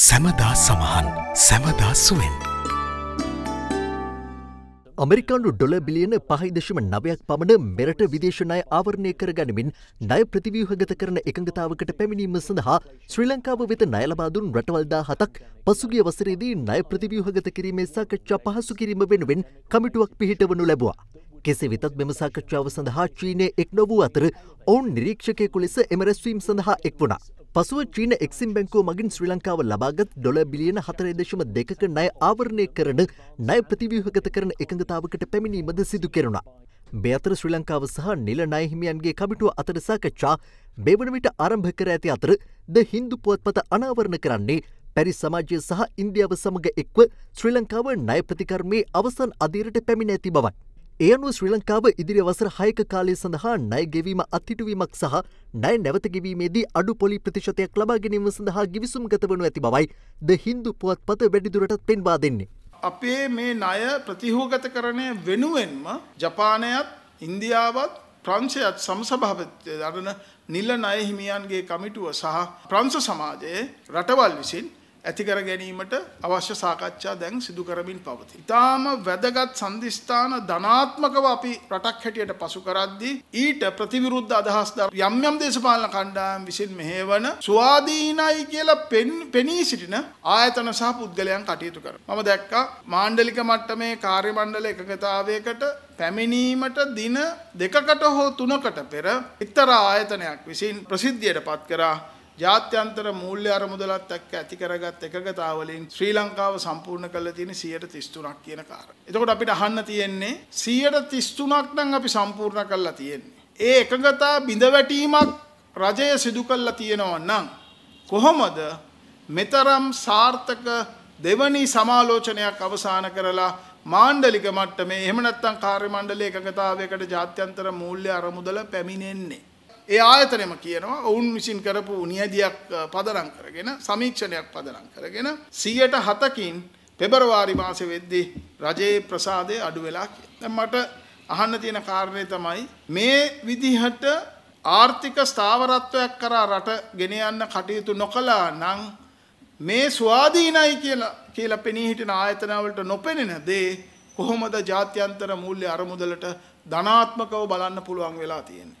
සැමදා සමහන් සැමදා සුවෙන්. අමරිකානු ඩොල බිලියන පහයිදශම නවයක් පමණ මෙරට විදේශනය ආවරණය කර ගනිමින් ණය ප්‍රතිවියහගත කරන එකඟතාවකට පැමිණීම සඳහා ශ්‍රී ලංකාව වෙත නයලබාදුන් රටවල්දා හතක් පසුගිය වසරේදී ණය ප්‍රතිවියහගත කිරීමේ සාකච්ඡා පහසු කිරීම වෙනුවෙන් කමිටුවක් පිහිටවනු ලැබවා. කෙසේ වෙතත් මෙම සාකච්ඡාව සඳහා චීනය එක් නොවූ අතර ඔවුන් නිරීක්ෂකයකු ලෙස එමරැස්වීම් සඳහා එක් වුණා. පසුව චීන එක්සිම් බැංකුව මගින් ශ්‍රී ලංකාව ලබාගත් ඩොල බිලියන හතරේදශම දෙකක ණය ආවරණය කරන ණය ප්‍රතිව්‍යහගත කරන එකඟතාවකට පැමිණීමද සිදු කෙරුණ. බේතර ශ්‍රී ලංකාව සහ නිල නයහිමියන්ගේ කමිටුව අතර සාකච්ඡා බෙවන විට ආරම්භ කර ඇති අතර ද හින්දු පුවත්පත අනාවරණ කරන්නේ පැරි සමාජය සහ ඉන්දියාව සමඟ එක්ව ශ්‍රී ලංකාව ණය ප්‍රතිකර්මයේ අවසන් අදීරට පැමිණ ඇති බවයි. ඒ අනුව ශ්‍රී ලංකාව ඉදිරි වසර හයක කාලය සඳහා නය ගෙවීම අත්හිටුවීමක් සහ නය නැවතගෙවීමේදී අඩු පොලි ප්‍රතිශතයක් ලබා ගැනීම සඳහා ගිවිසුම් ගත වනු ඇති බවයි ද හින්දු පුවත් පත වැඩිදුරටත් පෙන්වා දෙන්නේ. අපේ මේ ණය ප්‍රතිහෝගත කරණය වෙනුවෙන්ම ජපානයත් ඉන්දියාවත් ප්‍රංශයත් සමසභාපති දරන නිල ණය හිමියන්ගේ කමිටුව සහ ප්‍රංශ සමාජයේ රටවල් විසින් ඇති කර ගැනීමට අවශ්‍ය සාකච්ඡා දැන් සිදු කරමින් පවතී. ඊටාම වැදගත් සම්දිස්ථාන ධනාත්මකව අපි රටක් හැටියට පසු කරද්දී ඊට ප්‍රතිවිරුද්ධ අදහස් යම් යම් දේශපාලන කණ්ඩායම් විසින් මෙහෙවන ස්වාධීනයි කියලා පෙනී සිටින ආයතන සහ පුද්ගලයන් කටයුතු කරනවා. මම දැක්කා මාණ්ඩලික මට්ටමේ කාර්ය මණ්ඩල එකගතාවයකට පැමිණීමට දින දෙකකට හෝ තුනකට පෙර එක්තරා ආයතනයක් විසින් ප්‍රසිද්ධියට පත් කරා ජාත්‍යන්තර මූල්‍ය අරමුදලත් එක්ක ඇති කරගත් එකගතාවලින් ශ්‍රී ලංකාව සම්පූර්ණ කරලා තියෙන්නේ 133ක් කියන කාරණා. එතකොට අපිට අහන්න තියෙන්නේ 133ක් නම් අපි සම්පූර්ණ කරලා තියෙන්නේ. ඒ එකගතා බිඳ වැටීමක් රජය සිදු කරලා තියෙනවා නම් කොහොමද මෙතරම් සාර්ථක දෙවනි සමාලෝචනයක් අවසාන කරලා මාණ්ඩලික මට්ටමේ එහෙම නැත්නම් කාර්ය මණ්ඩලයේ එකගතාවයකට ජාත්‍යන්තර මූල්‍ය අරමුදල පැමිණෙන්නේ ඒ ආයතනයම කියනවා ඔවුන් විසින් කරපු නියදියක් පදනම් කරගෙන සමීක්ෂණයක් පදනම් කරගෙන 107කින් පෙබරවාරි මාසෙ වෙද්දී රජයේ ප්‍රසාදය අඩු වෙලා දැන් මට අහන්න තියෙන කාරණේ තමයි මේ විදිහට ආර්ථික ස්ථාවරත්වයක් කරා රට ගෙන යන්න කටයුතු නොකළා නම් මේ ස්වාධීනයි කියලා කියලා පෙනී හිටින ආයතනවලට නොපෙනෙන දේ කොහොමද ජාත්‍යන්තර මූල්‍ය අරමුදලට ධනාත්මකව බලන්න පුළුවන් වෙලා තියෙන්නේ